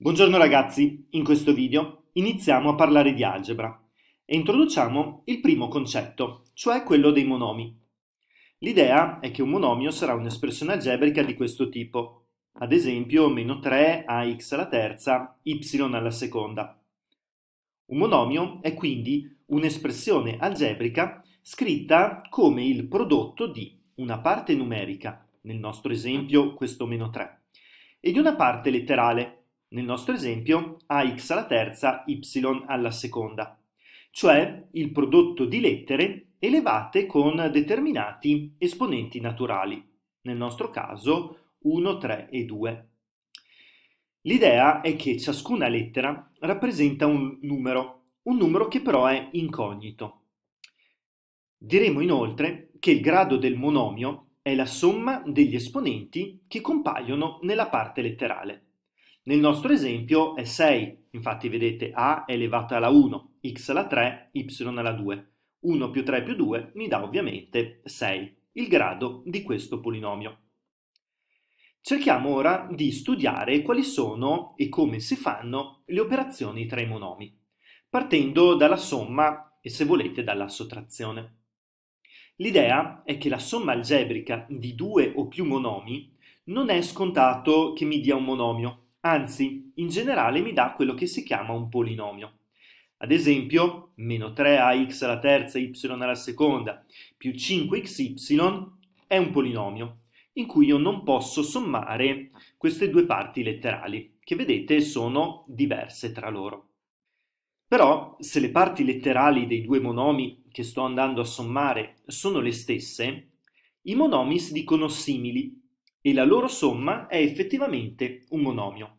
Buongiorno ragazzi, in questo video iniziamo a parlare di algebra e introduciamo il primo concetto, cioè quello dei monomi. L'idea è che un monomio sarà un'espressione algebrica di questo tipo, ad esempio meno 3 a x alla terza, y alla seconda. Un monomio è quindi un'espressione algebrica scritta come il prodotto di una parte numerica, nel nostro esempio questo meno 3, e di una parte letterale, nel nostro esempio ax alla terza, y alla seconda, cioè il prodotto di lettere elevate con determinati esponenti naturali, nel nostro caso 1, 3 e 2. L'idea è che ciascuna lettera rappresenta un numero, un numero che però è incognito. Diremo inoltre che il grado del monomio è la somma degli esponenti che compaiono nella parte letterale. Nel nostro esempio è 6, infatti vedete a elevata alla 1, x alla 3, y alla 2. 1 più 3 più 2 mi dà ovviamente 6, il grado di questo polinomio. Cerchiamo ora di studiare quali sono e come si fanno le operazioni tra i monomi, partendo dalla somma e se volete dalla sottrazione. L'idea è che la somma algebrica di due o più monomi non è scontato che mi dia un monomio, Anzi, in generale mi dà quello che si chiama un polinomio. Ad esempio, meno 3ax alla terza, y alla seconda, più 5xy è un polinomio in cui io non posso sommare queste due parti letterali, che vedete sono diverse tra loro. Però, se le parti letterali dei due monomi che sto andando a sommare sono le stesse, i monomi si dicono simili e la loro somma è effettivamente un monomio.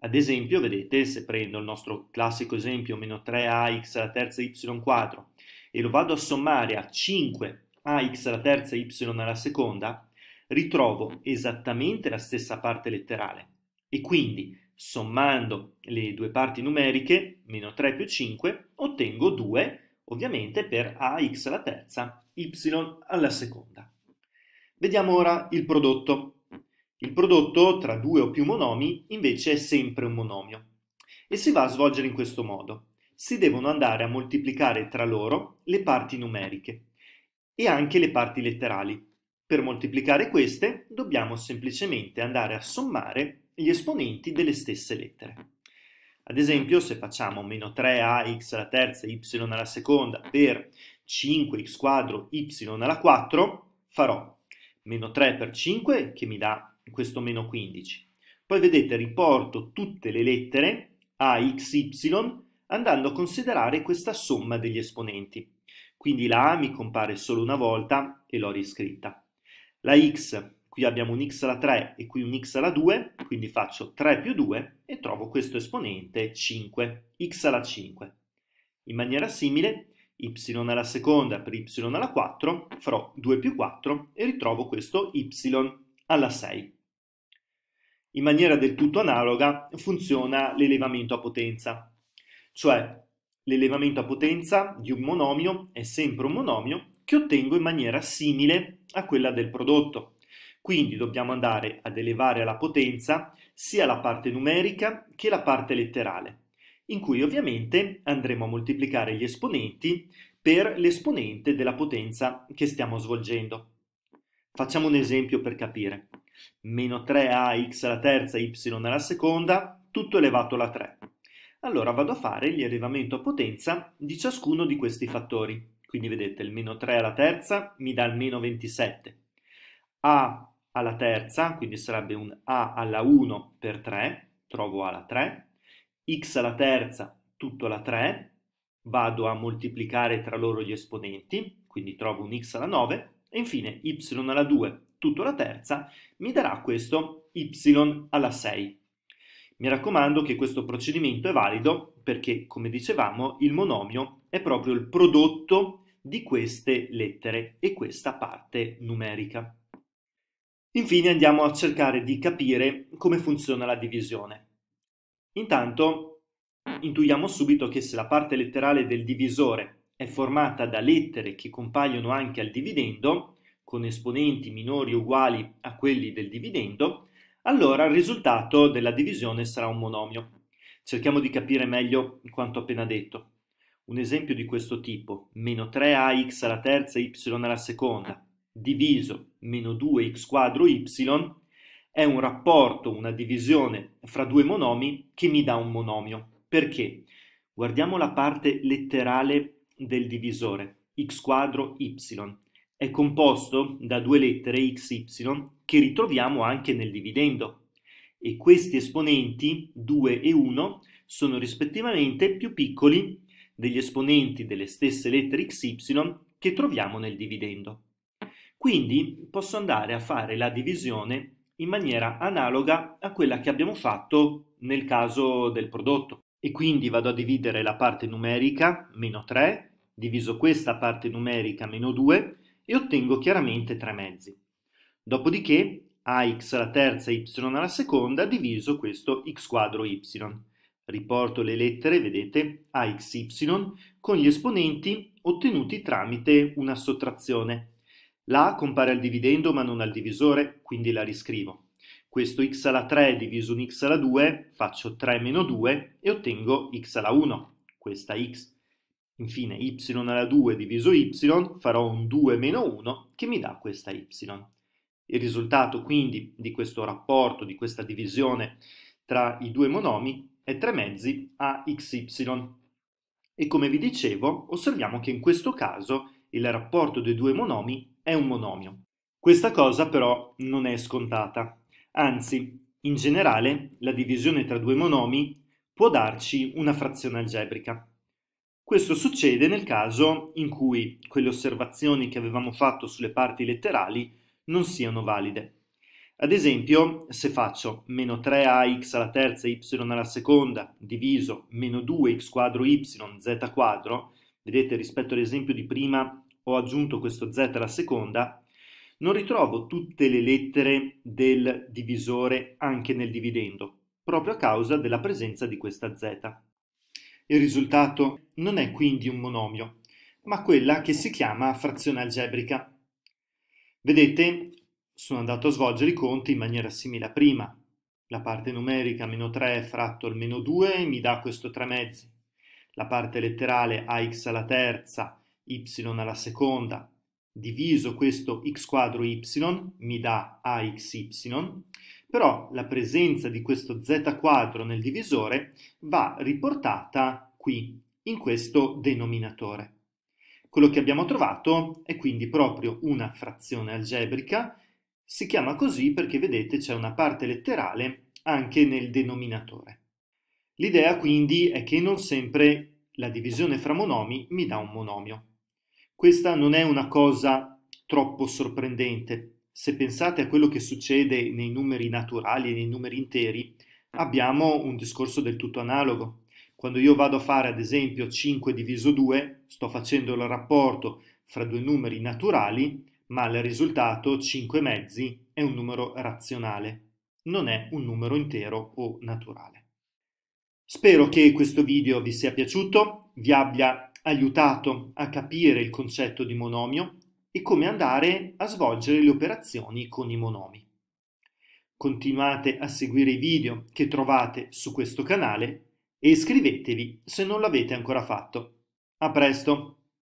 Ad esempio, vedete, se prendo il nostro classico esempio meno 3ax alla terza y quadro e lo vado a sommare a 5ax alla terza y alla seconda, ritrovo esattamente la stessa parte letterale. E quindi, sommando le due parti numeriche, meno 3 più 5, ottengo 2, ovviamente per ax alla terza, y alla seconda. Vediamo ora il prodotto. Il prodotto tra due o più monomi invece è sempre un monomio e si va a svolgere in questo modo. Si devono andare a moltiplicare tra loro le parti numeriche e anche le parti letterali. Per moltiplicare queste dobbiamo semplicemente andare a sommare gli esponenti delle stesse lettere. Ad esempio, se facciamo meno 3 x alla terza, y alla seconda per 5x quadro, y alla 4, farò meno 3 per 5 che mi dà questo meno 15. Poi vedete riporto tutte le lettere a xy andando a considerare questa somma degli esponenti. Quindi la A mi compare solo una volta e l'ho riscritta. La x, qui abbiamo un x alla 3 e qui un x alla 2, quindi faccio 3 più 2 e trovo questo esponente 5, x alla 5. In maniera simile, y alla seconda per y alla 4, farò 2 più 4 e ritrovo questo y alla 6. In maniera del tutto analoga funziona l'elevamento a potenza, cioè l'elevamento a potenza di un monomio è sempre un monomio che ottengo in maniera simile a quella del prodotto. Quindi dobbiamo andare ad elevare alla potenza sia la parte numerica che la parte letterale, in cui ovviamente andremo a moltiplicare gli esponenti per l'esponente della potenza che stiamo svolgendo. Facciamo un esempio per capire. Meno 3 a x alla terza, y alla seconda, tutto elevato alla 3. Allora vado a fare l'elevamento a potenza di ciascuno di questi fattori. Quindi vedete, il meno 3 alla terza mi dà il meno 27. a alla terza, quindi sarebbe un a alla 1 per 3, trovo a alla 3. x alla terza, tutto alla 3. Vado a moltiplicare tra loro gli esponenti, quindi trovo un x alla 9 e infine y alla 2, tutto alla terza, mi darà questo y alla 6. Mi raccomando che questo procedimento è valido perché, come dicevamo, il monomio è proprio il prodotto di queste lettere e questa parte numerica. Infine andiamo a cercare di capire come funziona la divisione. Intanto intuiamo subito che se la parte letterale del divisore è formata da lettere che compaiono anche al dividendo, con esponenti minori uguali a quelli del dividendo, allora il risultato della divisione sarà un monomio. Cerchiamo di capire meglio quanto appena detto. Un esempio di questo tipo, meno 3ax alla terza y alla seconda, diviso meno 2x quadro y, è un rapporto, una divisione fra due monomi che mi dà un monomio. Perché? Guardiamo la parte letterale del divisore x quadro y. È composto da due lettere x, y che ritroviamo anche nel dividendo. E questi esponenti 2 e 1 sono rispettivamente più piccoli degli esponenti delle stesse lettere xy che troviamo nel dividendo. Quindi posso andare a fare la divisione in maniera analoga a quella che abbiamo fatto nel caso del prodotto e quindi vado a dividere la parte numerica, meno 3, diviso questa parte numerica, meno 2, e ottengo chiaramente 3 mezzi. Dopodiché ax alla terza y alla seconda diviso questo x quadro y. Riporto le lettere, vedete, axy, con gli esponenti ottenuti tramite una sottrazione. La compare al dividendo ma non al divisore, quindi la riscrivo questo x alla 3 diviso un x alla 2, faccio 3 meno 2 e ottengo x alla 1, questa x. Infine y alla 2 diviso y farò un 2 meno 1 che mi dà questa y. Il risultato quindi di questo rapporto, di questa divisione tra i due monomi è 3 mezzi a xy. E come vi dicevo, osserviamo che in questo caso il rapporto dei due monomi è un monomio. Questa cosa però non è scontata, Anzi, in generale, la divisione tra due monomi può darci una frazione algebrica. Questo succede nel caso in cui quelle osservazioni che avevamo fatto sulle parti letterali non siano valide. Ad esempio, se faccio meno 3ax alla terza y alla seconda diviso meno 2x quadro y z quadro, vedete rispetto all'esempio di prima ho aggiunto questo z alla seconda, non ritrovo tutte le lettere del divisore anche nel dividendo, proprio a causa della presenza di questa z. Il risultato non è quindi un monomio, ma quella che si chiama frazione algebrica. Vedete, sono andato a svolgere i conti in maniera simile a prima. La parte numerica meno 3 fratto al meno 2 mi dà questo 3 mezzi. La parte letterale ax alla terza, y alla seconda diviso questo x quadro y mi dà axy, però la presenza di questo z quadro nel divisore va riportata qui, in questo denominatore. Quello che abbiamo trovato è quindi proprio una frazione algebrica, si chiama così perché vedete c'è una parte letterale anche nel denominatore. L'idea quindi è che non sempre la divisione fra monomi mi dà un monomio. Questa non è una cosa troppo sorprendente. Se pensate a quello che succede nei numeri naturali e nei numeri interi, abbiamo un discorso del tutto analogo. Quando io vado a fare ad esempio 5 diviso 2, sto facendo il rapporto fra due numeri naturali, ma il risultato 5 mezzi è un numero razionale, non è un numero intero o naturale. Spero che questo video vi sia piaciuto, vi abbia aiutato a capire il concetto di monomio e come andare a svolgere le operazioni con i monomi. Continuate a seguire i video che trovate su questo canale e iscrivetevi se non l'avete ancora fatto. A presto!